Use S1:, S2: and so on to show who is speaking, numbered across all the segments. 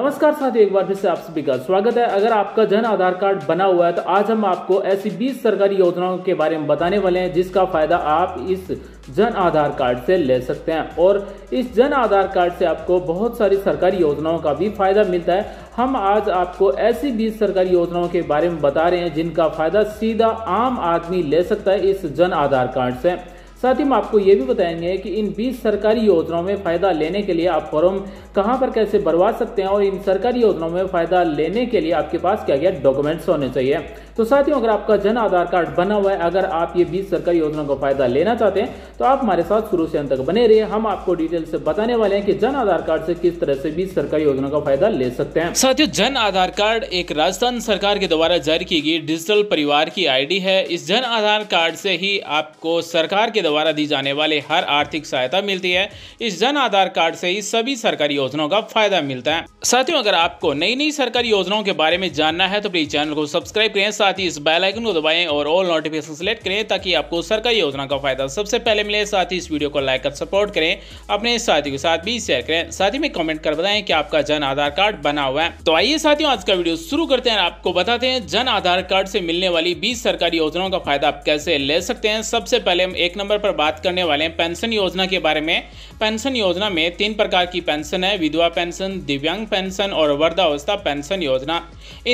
S1: नमस्कार साथियों एक बार फिर से आप सभी का स्वागत है अगर आपका जन आधार कार्ड बना हुआ है तो आज हम आपको ऐसी 20 सरकारी योजनाओं के बारे में बताने वाले हैं जिसका फायदा आप इस जन आधार कार्ड से ले सकते हैं और इस जन आधार कार्ड से आपको बहुत सारी सरकारी योजनाओं का भी फायदा मिलता है हम आज आपको ऐसी बीस सरकारी योजनाओं के बारे में बता रहे हैं जिनका फायदा सीधा आम आदमी ले सकता है इस जन आधार कार्ड से साथ ही हम आपको ये भी बताएंगे कि इन 20 सरकारी योजनाओं में फ़ायदा लेने के लिए आप फॉर्म कहाँ पर कैसे भरवा सकते हैं और इन सरकारी योजनाओं में फ़ायदा लेने के लिए आपके पास क्या क्या डॉक्यूमेंट्स होने चाहिए तो साथियों अगर आपका जन आधार कार्ड बना हुआ है अगर आप ये 20 सरकारी योजनाओं का फायदा लेना चाहते हैं तो आप हमारे साथ शुरू से अंत तक बने रहिए हम आपको डिटेल से बताने वाले हैं कि जन आधार कार्ड से किस तरह से 20 सरकारी योजनाओं का फायदा ले सकते हैं साथियों जन आधार कार्ड एक राजस्थान सरकार के द्वारा जारी की गई डिजिटल परिवार की आईडी है इस जन आधार कार्ड से ही आपको सरकार के द्वारा दी जाने वाले हर आर्थिक सहायता मिलती है इस जन आधार कार्ड से ही सभी सरकारी योजनाओं का फायदा मिलता है साथियों अगर आपको नई नई सरकारी योजनाओं के बारे में जानना है तो प्लीज चैनल को सब्सक्राइब करें साथ ही इस बेलाइकन को दबाएं और ऑल नोटिफिकेशन सेलेक्ट करें ताकि आपको सरकारी योजना का फायदा सबसे पहले मिले साथ ही इस वीडियो को लाइक कर सपोर्ट करें अपने साथियों के साथ भी शेयर करें साथ ही में कमेंट कर बताएं की आपका जन आधार कार्ड बना हुआ है तो आइए साथियों आज का वीडियो शुरू करते हैं आपको बताते हैं जन आधार कार्ड से मिलने वाली बीस सरकारी योजनाओं का फायदा आप कैसे ले सकते हैं सबसे पहले हम एक नंबर पर बात करने वाले हैं पेंशन योजना के बारे में पेंशन योजना में तीन प्रकार की पेंशन है विधवा पेंशन दिव्यांग पेंशन और वृद्धावस्था पेंशन योजना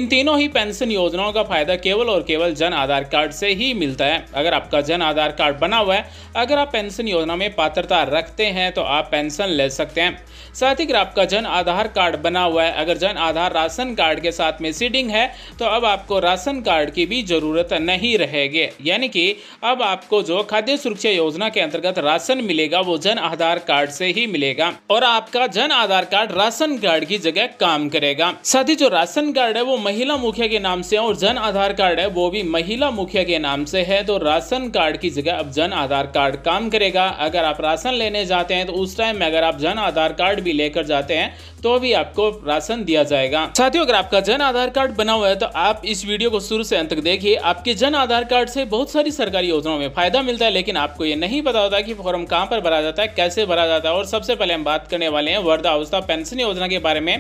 S1: इन तीनों ही पेंशन योजनाओं का फायदा केवल और केवल जन आधार कार्ड से ही मिलता है अगर आपका जन आधार कार्ड बना हुआ है अगर आप पेंशन योजना में पात्रता रखते हैं तो आप पेंशन ले सकते हैं साथ ही अगर आपका जन आधार कार्ड बना हुआ है अगर जन आधार राशन कार्ड के साथ में सीडिंग है तो अब आपको राशन कार्ड की भी जरूरत नहीं रहेगी यानी कि अब आपको जो खाद्य सुरक्षा योजना के अंतर्गत राशन मिलेगा वो जन आधार कार्ड से ही मिलेगा और आपका जन आधार कार्ड राशन कार्ड की जगह काम करेगा साथ ही जो राशन कार्ड है वो महिला मुखिया के नाम से है और जन आधार कार्ड है वो भी महिला मुखिया के नाम से है तो राशन कार्ड की जगह अब जन आधार कार्ड काम करेगा अगर आप राशन लेने जाते हैं तो उस टाइम अगर आप जन आधार कार्ड भी लेकर जाते हैं तो भी आपको राशन दिया जाएगा साथियों अगर आपका जन आधार कार्ड बना हुआ है तो आप इस वीडियो को शुरू से अंत तक देखिए आपके जन आधार कार्ड से बहुत सारी सरकारी योजनाओं में फायदा मिलता है लेकिन आपको ये नहीं पता होता कि फॉर्म कहाँ पर भरा जाता है कैसे भरा जाता है और सबसे पहले हम बात करने वाले हैं वर्धावस्था पेंशन योजना के बारे में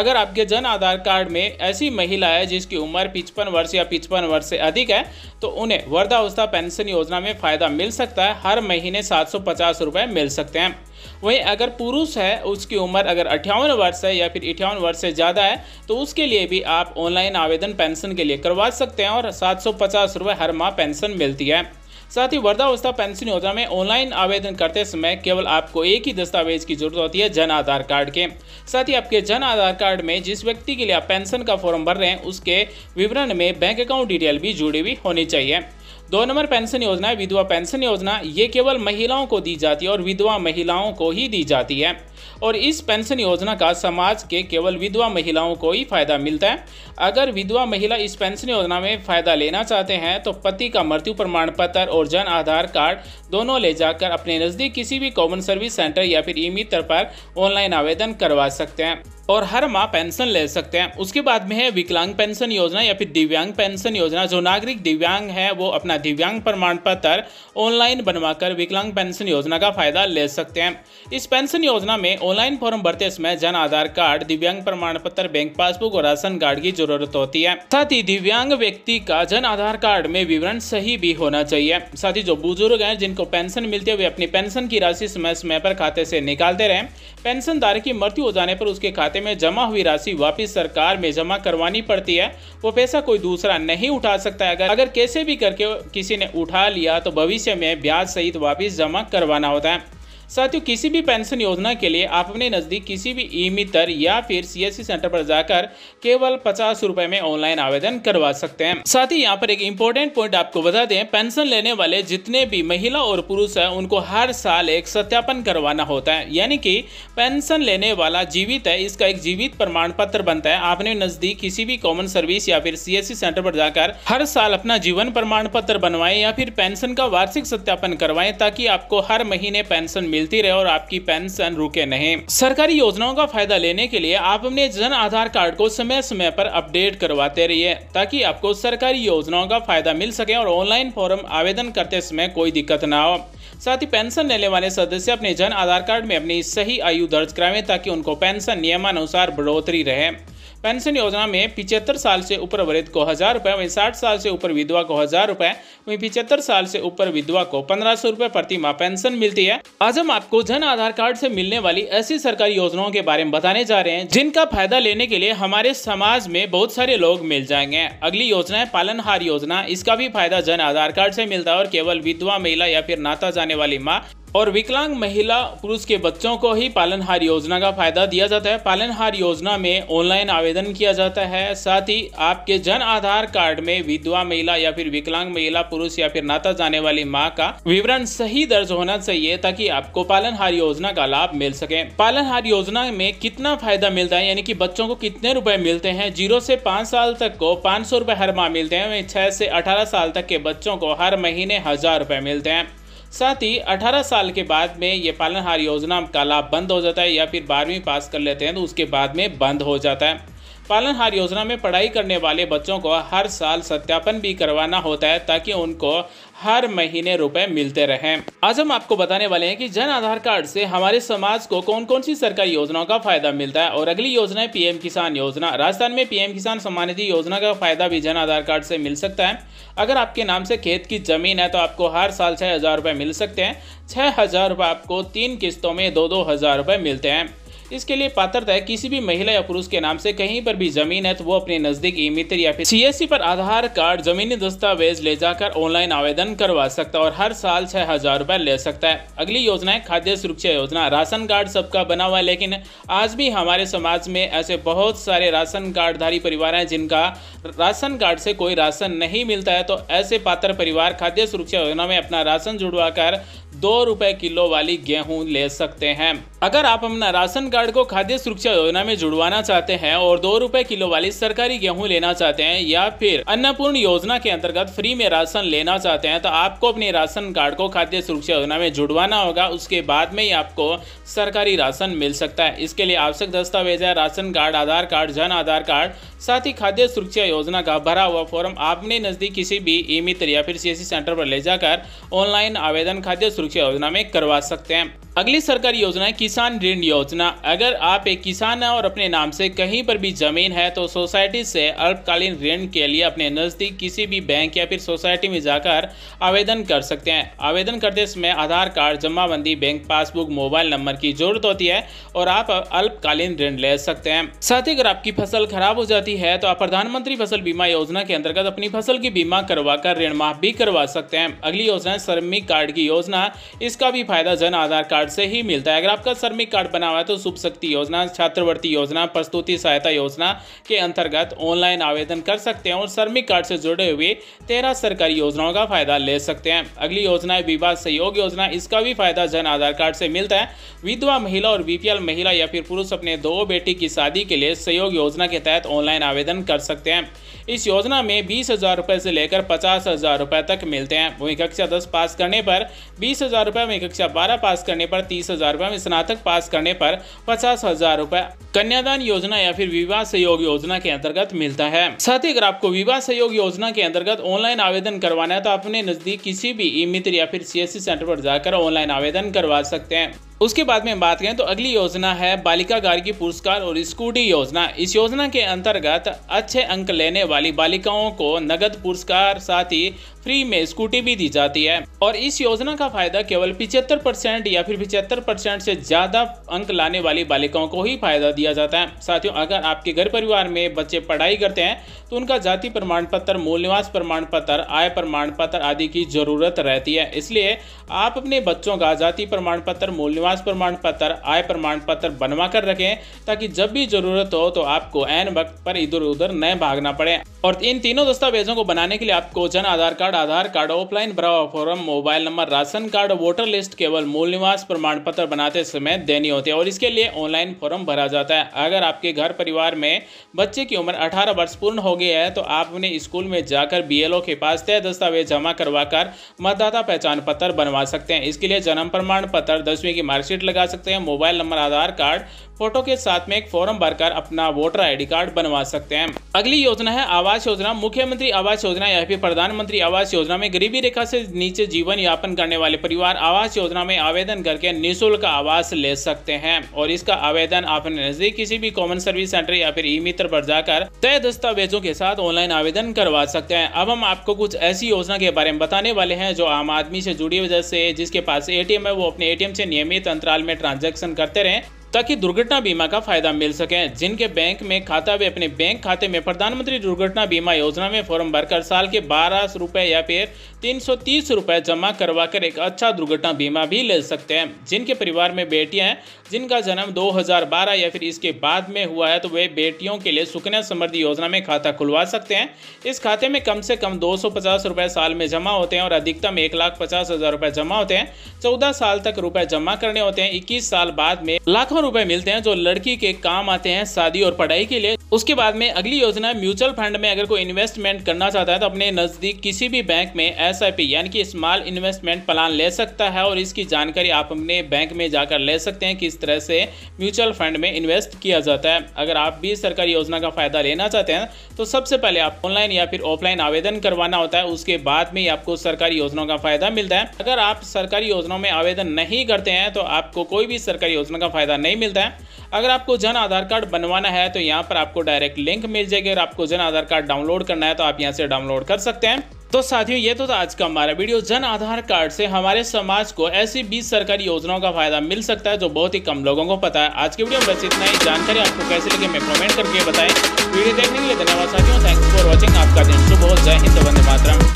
S1: अगर आपके जन आधार कार्ड में ऐसी महिला है जिसकी उम्र पिचपन वर्ष या पिचपन वर्ष से अधिक है तो उन्हें वर्धावस्था पेंशन योजना में फ़ायदा मिल सकता है हर महीने सात सौ पचास मिल सकते हैं वहीं अगर पुरुष है उसकी उम्र अगर अट्ठावन वर्ष है या फिर अठावन वर्ष से ज़्यादा है तो उसके लिए भी आप ऑनलाइन आवेदन पेंशन के लिए करवा सकते हैं और सात सौ पचास रुपए हर माह पेंशन मिलती है साथ ही वृद्धावस्था पेंशन योजना में ऑनलाइन आवेदन करते समय केवल आपको एक ही दस्तावेज की जरूरत होती है जन आधार कार्ड के साथ ही आपके जन आधार कार्ड में जिस व्यक्ति के लिए आप पेंशन का फॉर्म भर रहे हैं उसके विवरण में बैंक अकाउंट डिटेल भी जुड़ी हुई होनी चाहिए दो नंबर पेंशन योजना विधवा पेंशन योजना ये केवल महिलाओं को दी जाती है और विधवा महिलाओं को ही दी जाती है और इस पेंशन योजना का समाज के केवल विधवा महिलाओं को ही फायदा मिलता है अगर विधवा महिला इस पेंशन योजना में फायदा लेना चाहते हैं तो पति का मृत्यु प्रमाण पत्र और जन आधार कार्ड दोनों ले जाकर अपने नज़दीक किसी भी कॉमन सर्विस सेंटर या फिर ई मित्र पर ऑनलाइन आवेदन करवा सकते हैं और हर माह पेंशन ले सकते हैं उसके बाद में है विकलांग पेंशन योजना या फिर दिव्यांग पेंशन योजना जो नागरिक दिव्यांग है वो अपना दिव्यांग प्रमाण पत्र ऑनलाइन बनवाकर विकलांग पेंशन योजना का फायदा ले सकते हैं इस पेंशन योजना में में ऑनलाइन फॉर्म भरते समय जन आधार कार्ड दिव्यांग प्रमाण पत्र बैंक पासबुक और राशन कार्ड की जरूरत होती है साथ ही दिव्यांग व्यक्ति का जन आधार कार्ड में विवरण सही भी होना चाहिए साथ ही जो बुजुर्ग हैं जिनको पेंशन मिलती है वे अपनी पेंशन की राशि समय समय पर खाते से निकालते रहे पेंशन धारक की मृत्यु हो जाने पर उसके खाते में जमा हुई राशि वापिस सरकार में जमा करवानी पड़ती है वो पैसा कोई दूसरा नहीं उठा सकता है अगर अगर कैसे भी करके किसी ने उठा लिया तो भविष्य में ब्याज सहित वापिस जमा करवाना होता है साथियों किसी भी पेंशन योजना के लिए आप अपने नज़दीक किसी भी ई मित्र या फिर सीएससी सेंटर पर जाकर केवल पचास रुपए में ऑनलाइन आवेदन करवा सकते हैं साथ ही यहाँ पर एक इम्पोर्टेंट पॉइंट आपको बता दें पेंशन लेने वाले जितने भी महिला और पुरुष है उनको हर साल एक सत्यापन करवाना होता है यानी कि पेंशन लेने वाला जीवित है इसका एक जीवित प्रमाण पत्र बनता है आपने नज़दीक किसी भी कॉमन सर्विस या फिर सी सेंटर पर जाकर हर साल अपना जीवन प्रमाण पत्र बनवाए या फिर पेंशन का वार्षिक सत्यापन करवाए ताकि आपको हर महीने पेंशन मिलती रहे और आपकी पेंशन रुके नहीं सरकारी योजनाओं का फायदा लेने के लिए आप अपने जन आधार कार्ड को समय समय पर अपडेट करवाते रहिए ताकि आपको सरकारी योजनाओं का फायदा मिल सके और ऑनलाइन फॉर्म आवेदन करते समय कोई दिक्कत न हो साथ ही पेंशन लेने वाले सदस्य अपने जन आधार कार्ड में अपनी सही आयु दर्ज कराएं ताकि उनको पेंशन नियमानुसार बढ़ोतरी रहे पेंशन योजना में पिछहत्तर साल से ऊपर वृद्ध को हज़ार रुपये वहीं साठ साल से ऊपर विधवा को हज़ार रुपये वहीं पिछहत्तर साल से ऊपर विधवा को पंद्रह सौ रुपये प्रति माह पेंशन मिलती है आज हम आपको जन आधार कार्ड से मिलने वाली ऐसी सरकारी योजनाओं के बारे में बताने जा रहे हैं जिनका फायदा लेने के लिए हमारे समाज में बहुत सारे लोग मिल जाएंगे अगली योजना है पालनहार योजना इसका भी फायदा जन आधार कार्ड से मिलता है और केवल विधवा महिला या फिर नाता जाने वाली माँ और विकलांग महिला पुरुष के बच्चों को ही पालनहार योजना का फायदा दिया जाता है पालनहार योजना में ऑनलाइन आवेदन किया जाता है साथ ही आपके जन आधार कार्ड में विधवा महिला या फिर विकलांग महिला पुरुष या फिर नाता जाने वाली माँ का विवरण सही दर्ज होना चाहिए ताकि आपको पालनहार योजना का लाभ मिल सके पालनहार योजना में कितना फायदा मिलता है यानी की बच्चों को कितने रूपए मिलते हैं जीरो से पाँच साल तक को पाँच सौ हर माह मिलते हैं छह से अठारह साल तक के बच्चों को हर महीने हजार रूपए मिलते हैं साथ ही 18 साल के बाद में ये पालनहार योजना का लाभ बंद हो जाता है या फिर बारहवीं पास कर लेते हैं तो उसके बाद में बंद हो जाता है पालनहार योजना में पढ़ाई करने वाले बच्चों को हर साल सत्यापन भी करवाना होता है ताकि उनको हर महीने रुपए मिलते रहें आज हम आपको बताने वाले हैं कि जन आधार कार्ड से हमारे समाज को कौन कौन सी सरकारी योजनाओं का फायदा मिलता है और अगली योजना है पीएम किसान योजना राजस्थान में पीएम किसान सम्मान निधि योजना का फायदा भी जन आधार कार्ड से मिल सकता है अगर आपके नाम से खेत की जमीन है तो आपको हर साल छः हज़ार रुपये मिल सकते हैं छः हज़ार रुपये आपको तीन किस्तों में दो दो हज़ार रुपये मिलते हैं इसके लिए पात्रता है किसी भी महिला या पुरुष के नाम से कहीं पर भी जमीन है तो वो अपने नजदीकी मित्र या फिर सीएससी पर आधार कार्ड जमीनी दस्तावेज ले जाकर ऑनलाइन आवेदन करवा सकता है और हर साल छह हजार रुपए ले सकता है अगली योजना है खाद्य सुरक्षा योजना राशन कार्ड सबका बना हुआ है लेकिन आज भी हमारे समाज में ऐसे बहुत सारे राशन कार्डधारी परिवार हैं जिनका राशन कार्ड से कोई राशन नहीं मिलता है तो ऐसे पात्र परिवार खाद्य सुरक्षा योजना में अपना राशन जुड़वा दो रुपए किलो वाली गेहूं ले सकते हैं अगर आप अपना राशन कार्ड को खाद्य सुरक्षा योजना में जुड़वाना चाहते हैं और दो रुपए किलो वाली सरकारी गेहूं लेना चाहते हैं या फिर अन्नपूर्ण योजना के अंतर्गत फ्री में राशन लेना चाहते हैं तो आपको अपने राशन कार्ड को खाद्य सुरक्षा योजना में जुड़वाना होगा उसके बाद में ही आपको सरकारी राशन मिल सकता है इसके लिए आवश्यक दस्तावेज है राशन कार्ड आधार कार्ड जन आधार कार्ड साथ ही खाद्य सुरक्षा योजना का भरा हुआ फॉर्म आपने नजदीक किसी भी ई मित्र या फिर सी सेंटर पर ले जाकर ऑनलाइन आवेदन खाद्य सुरक्षा सुरक्षा योजना में करवा सकते हैं अगली सरकारी योजना है किसान ऋण योजना अगर आप एक किसान हैं और अपने नाम से कहीं पर भी जमीन है तो सोसाइटी से अल्पकालीन ऋण के लिए अपने नज़दीक किसी भी बैंक या फिर सोसाइटी में जाकर आवेदन कर सकते हैं आवेदन करते समय आधार कार्ड जमाबंदी बैंक पासबुक मोबाइल नंबर की जरूरत होती है और आप अल्पकालीन ऋण ले सकते हैं साथ ही अगर आपकी फसल खराब हो जाती है तो आप प्रधानमंत्री फसल बीमा योजना के अंतर्गत अपनी फसल की बीमा करवा कर ऋण माफ भी करवा सकते हैं अगली योजना है श्रमिक कार्ड की योजना इसका भी फायदा जन आधार कार्ड से ही मिलता है अगर आपका श्रमिक कार्ड बना हुआ है तो शुभ शक्ति योजना छात्रवृत्ति योजना प्रस्तुति सहायता योजना के अंतर्गत ऑनलाइन आवेदन कर सकते हैं और श्रमिक कार्ड से जुड़े हुए तेरह सरकारी योजनाओं का फायदा ले सकते हैं अगली योजना है विवाह सहयोग योजना इसका भी फायदा जन आधार कार्ड से मिलता है विधवा महिला और बीपीएल महिला या फिर पुरुष अपने दो बेटी की शादी के लिए सहयोग योजना के तहत ऑनलाइन आवेदन कर सकते हैं इस योजना में बीस हजार रुपए से लेकर पचास हजार रुपए तक मिलते हैं वहीं कक्षा दस पास करने पर बीस हज़ार रुपये में कक्षा बारह पास करने पर तीस हज़ार रुपये में स्नातक पास करने पर पचास हज़ार रुपये कन्यादान योजना या फिर विवाह सहयोग योजना के अंतर्गत मिलता है साथ ही अगर आपको विवाह सहयोग योजना के अंतर्गत ऑनलाइन आवेदन करवाना है तो अपने नजदीक किसी भी ई मित्र या फिर सी e सेंटर पर जाकर ऑनलाइन आवेदन करवा सकते हैं उसके बाद में बात करें तो अगली योजना है बालिका गार्गी पुरस्कार और स्कूटी योजना इस योजना के अंतर्गत अच्छे अंक लेने वाली बालिकाओं को नगद पुरस्कार साथ ही फ्री में स्कूटी भी दी जाती है और इस योजना का फायदा केवल पिछहत्तर परसेंट या फिर पिछहत्तर परसेंट से ज्यादा अंक लाने वाली बालिकाओं को ही फायदा दिया जाता है साथियों अगर आपके घर परिवार में बच्चे पढ़ाई करते हैं तो उनका जाति प्रमाण पत्र मूल निवास प्रमाण पत्र आय प्रमाण पत्र आदि की जरूरत रहती है इसलिए आप अपने बच्चों का जाति प्रमाण पत्र मूल निवास निवास प्रमाण पत्र आय प्रमाण पत्र बनवा कर रखें ताकि जब भी जरूरत हो तो आपको एन वक्त पर इधर उधर न भागना पड़े और इन तीनों दस्तावेजों को बनाने के लिए आपको Jan Aadhaar card Aadhaar card offline भरावा form mobile number ration card voter list केवल मूल निवास प्रमाण पत्र बनाते समय देनी होती है और इसके लिए ऑनलाइन फॉर्म भरा जाता है अगर आपके घर परिवार में बच्चे की उम्र अठारह वर्ष पूर्ण हो गई है तो आप उन्हें स्कूल में जाकर बी के पास तय दस्तावेज जमा करवाकर मतदाता पहचान पत्र बनवा सकते हैं इसके लिए जन्म प्रमाण पत्र दसवीं की मार्कशीट लगा सकते हैं mobile number Aadhaar card photo के साथ में एक फॉर्म भरकर अपना वोटर आईडी कार्ड बनवा सकते हैं अगली योजना है आवास योजना मुख्यमंत्री आवास योजना या फिर प्रधानमंत्री आवास योजना में गरीबी रेखा से नीचे जीवन यापन करने वाले परिवार आवास योजना में आवेदन करके निःशुल्क आवास ले सकते हैं और इसका आवेदन आप नजदीक किसी भी कॉमन सर्विस सेंटर या फिर ई मित्र पर जाकर तय दस्तावेजों के साथ ऑनलाइन आवेदन करवा सकते हैं अब हम आपको कुछ ऐसी योजना के बारे में बताने वाले हैं जो आम आदमी से जुड़ी वजह से जिसके पास एटीएम है वो अपने एटीएम से नियमित अंतराल में ट्रांजेक्शन करते रहे ताकि दुर्घटना बीमा का फायदा मिल सके जिनके बैंक में खाता वे अपने बैंक खाते में प्रधानमंत्री दुर्घटना बीमा योजना में फॉर्म भरकर साल के बारह रुपए या फिर तीन सौ तीस रुपए जमा करवा कर एक अच्छा दुर्घटना बीमा भी ले सकते हैं जिनके परिवार में बेटियां हैं जिनका जन्म 2012 या फिर इसके बाद में हुआ है तो वे बेटियों के लिए सुकन्या समृद्धि योजना में खाता खुलवा सकते हैं इस खाते में कम से कम दो सौ साल में जमा होते हैं और अधिकतम एक लाख पचास हजार रुपए जमा होते हैं चौदह साल तक रुपए जमा करने होते हैं इक्कीस साल बाद में लाखों रुपए मिलते हैं जो लड़की के काम आते हैं शादी और पढ़ाई के लिए उसके बाद में अगली योजना म्यूचुअल फंड में अगर कोई इन्वेस्टमेंट करना चाहता है तो अपने नज़दीक किसी भी बैंक में एस यानी कि स्मॉल इन्वेस्टमेंट प्लान ले सकता है और इसकी जानकारी आप अपने बैंक में जाकर ले सकते हैं किस तरह से म्यूचुअल फंड में इन्वेस्ट किया जाता है अगर आप भी सरकारी योजना का फ़ायदा लेना चाहते हैं तो सबसे पहले आप ऑनलाइन या फिर ऑफलाइन आवेदन करवाना होता है उसके बाद में आपको सरकारी योजनाओं का फ़ायदा मिलता है अगर आप सरकारी योजनाओं में आवेदन नहीं करते हैं तो आपको कोई भी सरकारी योजना का फ़ायदा नहीं नहीं मिलता है अगर आपको जन आधार कार्ड बनवाना है तो यहाँ पर आपको डायरेक्ट लिंक मिल जाएगी और आपको जन आधार कार्ड डाउनलोड करना है तो आप यहाँ से डाउनलोड कर सकते हैं तो साथियों ये तो था आज का हमारा वीडियो जन आधार कार्ड से हमारे समाज को ऐसी बीस सरकारी योजनाओं का फायदा मिल सकता है जो बहुत ही कम लोगों को पता है आज के वीडियो में बस इतना ही जानकारी आपको कैसे लगे मैं कमेंट करके बताएं वीडियो देखने के लिए धन्यवाद साथियों थैंक्स फॉर वॉचिंग आपका दिन शुभ हो जय हिंद वंदे मातरम